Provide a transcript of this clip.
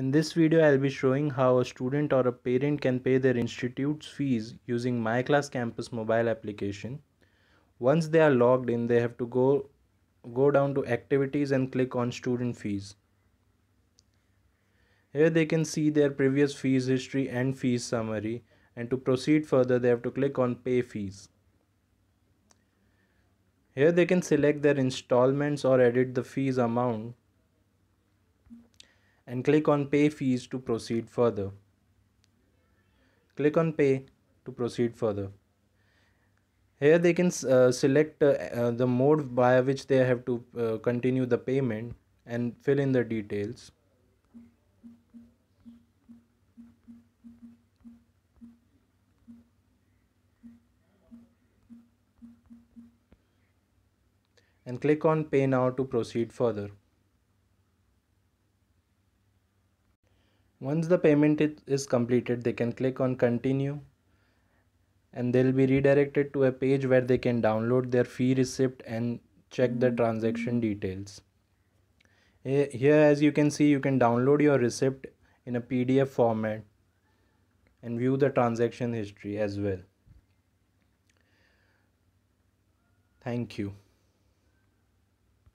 In this video, I'll be showing how a student or a parent can pay their institute's fees using MyClass Campus mobile application. Once they are logged in, they have to go, go down to activities and click on student fees. Here they can see their previous fees history and fees summary and to proceed further they have to click on pay fees. Here they can select their installments or edit the fees amount and click on pay fees to proceed further. Click on pay to proceed further. Here they can uh, select uh, uh, the mode by which they have to uh, continue the payment and fill in the details. and click on pay now to proceed further. Once the payment is completed, they can click on continue and they'll be redirected to a page where they can download their fee receipt and check the mm-hmm. transaction details. Eh, here as you can see you can download your receipt in a PDF format and view the transaction history as well. Thank you.